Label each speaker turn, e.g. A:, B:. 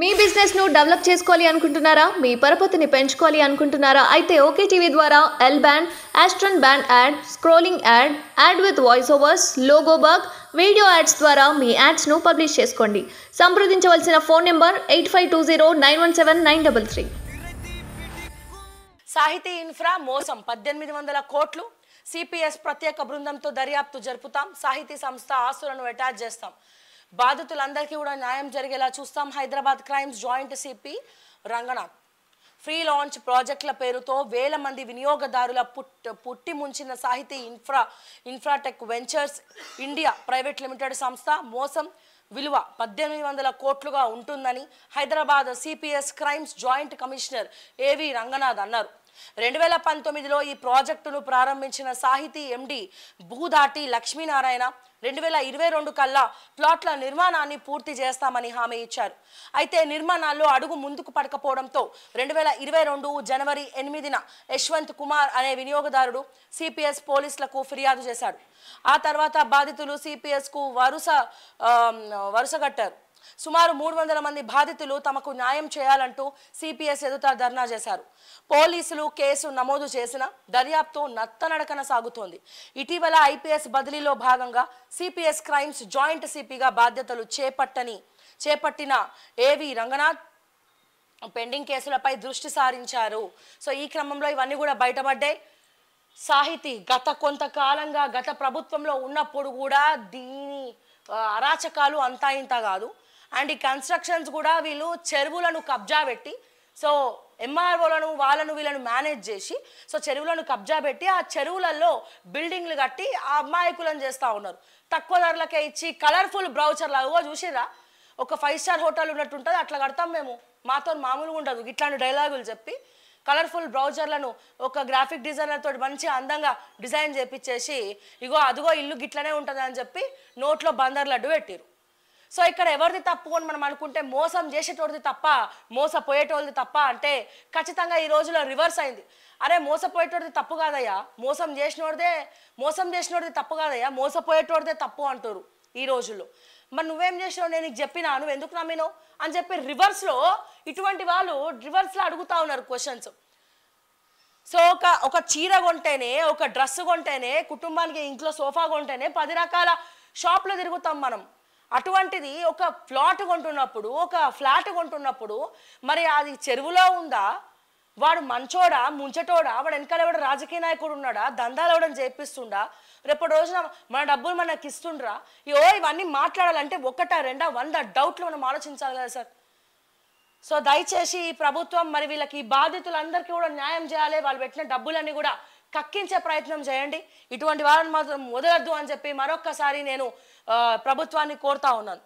A: మీ బిజినెస్ను డెవలప్ చేసుకోవాలి అనుకుంటున్నారా మీ పరపతిని పెంచుకోవాలి అనుకుంటున్నారా అయితే ఓకే టీవీ ద్వారా ఎల్ బ్యాండ్ యాస్ట్రన్ band ad scrolling ad ad with voice overs logo బర్గ్ వీడియో యాడ్స్ ద్వారా మీ యాడ్స్ను పబ్లిష్ చేసుకోండి సంప్రదించవలసిన phone number eight five two zero nine one seven nine double three
B: Sahiti infra మోసం పద్దెనిమిది వందల కోట్లు సిపిఎస్ ప్రత్యేక బృందంతో దర్యాప్తు జరుపుతాం సాహితీ సంస్థ ఆస్తులను అటాచ్ చేస్తాం బాధితులందరికీ కూడా న్యాయం జరిగేలా చూస్తాం Hyderabad crimes joint CP Ranganath pre launch ప్రాజెక్టుల పేరుతో వేల మంది వినియోగదారుల పుట్ పుట్టి ముంచిన Sahiti infra infratech ventures India private limited సంస్థ మోసం విలువ పద్దెనిమిది వందల కోట్లుగా ఉంటుందని Hyderabad CPS crimes joint commissioner AV Ranganath అన్నారు రెండు వేల పంతొమ్మిదిలో ఈ ప్రాజెక్టును ప్రారంభించిన సాహితీ ఎండి భూదాటి లక్ష్మీనారాయణ రెండు వేల ఇరవై రెండు కల్లా ప్లాట్ల నిర్మాణాన్ని పూర్తి చేస్తామని హామీ ఇచ్చారు అయితే నిర్మాణాల్లో అడుగు ముందుకు పడకపోవడంతో రెండు వేల ఇరవై రెండు జనవరి ఎనిమిదిన యశ్వంత్ కుమార్ అనే వినియోగదారుడు సిపిఎస్ పోలీసులకు ఫిర్యాదు చేశాడు ఆ తర్వాత బాధితులు సిపిఎస్కు వరుస వరుసగట్టారు సుమారు మూడు వందల మంది బాధితులు తమకు న్యాయం చేయాలంటూ సిపిఎస్ ఎదుట ధర్నా చేశారు పోలీసులు కేసు నమోదు చేసిన దర్యాప్తు నత్తనడకన సాగుతోంది ఇటీవల ఐపీఎస్ బదిలీలో భాగంగా సిపిఎస్ క్రైమ్స్ జాయింట్ సిపిగా బాధ్యతలు చేపట్టని చేపట్టిన ఏవి రంగనాథ్ పెండింగ్ కేసులపై దృష్టి సారించారు సో ఈ క్రమంలో ఇవన్నీ కూడా బయటపడ్డాయి సాహితీ గత కొంతకాలంగా గత ప్రభుత్వంలో ఉన్నప్పుడు కూడా దీని అరాచకాలు అంతా ఇంత కాదు అండ్ ఈ కన్స్ట్రక్షన్స్ కూడా వీళ్ళు చెరువులను కబ్జా పెట్టి సో ఎంఆర్ఓలను వాళ్ళను వీళ్ళను మేనేజ్ చేసి సో చెరువులను కబ్జా పెట్టి ఆ చెరువులలో బిల్డింగ్లు కట్టి ఆ అమాయకులను చేస్తూ ఉన్నారు తక్కువ ధరలకే ఇచ్చి కలర్ఫుల్ బ్రౌచర్లు అవో చూసిరా ఒక ఫైవ్ స్టార్ హోటల్ ఉన్నట్టు ఉంటుంది అట్లా కడతాం మేము మాతో మామూలుగా ఉండదు ఇట్లాంటి డైలాగులు చెప్పి కలర్ఫుల్ బ్రౌజర్లను ఒక గ్రాఫిక్ డిజైనర్తో మంచి అందంగా డిజైన్ చేపించేసి ఇగో అదిగో ఇల్లు గిట్లనే ఉంటుంది అని చెప్పి నోట్లో బందర్ లడ్డు పెట్టిరు సో ఇక్కడ ఎవరిది తప్పు అని మనం అనుకుంటే మోసం చేసేటోడిది తప్ప మోసపోయేటోళ్ళది తప్ప అంటే ఖచ్చితంగా ఈ రోజులో రివర్స్ అయింది అరే మోసపోయేటోడిది తప్పు కాదయ్యా మోసం చేసినోడిదే మోసం చేసినోడిది తప్పు కాదయ్యా మోసపోయేటోడిదే తప్పు అంటారు ఈ రోజుల్లో మరి నువ్వేం చేసినావు నేను చెప్పినా నువ్వు ఎందుకు నమ్మినావు అని చెప్పి రివర్స్లో ఇటువంటి వాళ్ళు రివర్స్లో అడుగుతా ఉన్నారు క్వశ్చన్స్ సో ఒక ఒక చీర కొంటేనే ఒక డ్రెస్ కొంటేనే కుటుంబానికి ఇంట్లో సోఫా కొంటేనే పది రకాల షాప్లో తిరుగుతాం మనం అటువంటిది ఒక ప్లాట్ కొంటున్నప్పుడు ఒక ఫ్లాట్ కొంటున్నప్పుడు మరి అది చెరువులో ఉందా వాడు మంచోడా ముంచటోడా వాడు వెనకాల ఎవడ రాజకీయ నాయకుడు ఉన్నాడా దందాలు ఎవడని చేపిస్తుండా రేపటి రోజున మన డబ్బులు మనకు ఇస్తుండ్రా ఓ ఇవన్నీ మాట్లాడాలంటే ఒకటా రెండా వంద డౌట్లు మనం ఆలోచించాలి కదా సార్ సో దయచేసి ఈ ప్రభుత్వం మరి వీళ్ళకి బాధితులందరికీ కూడా న్యాయం చేయాలి వాళ్ళు పెట్టిన డబ్బులన్నీ కూడా కక్కించే ప్రయత్నం చేయండి ఇటువంటి వారిని మాత్రం వదలద్దు అని చెప్పి మరొక్కసారి నేను ప్రభుత్వాన్ని కోరుతా ఉన్నాను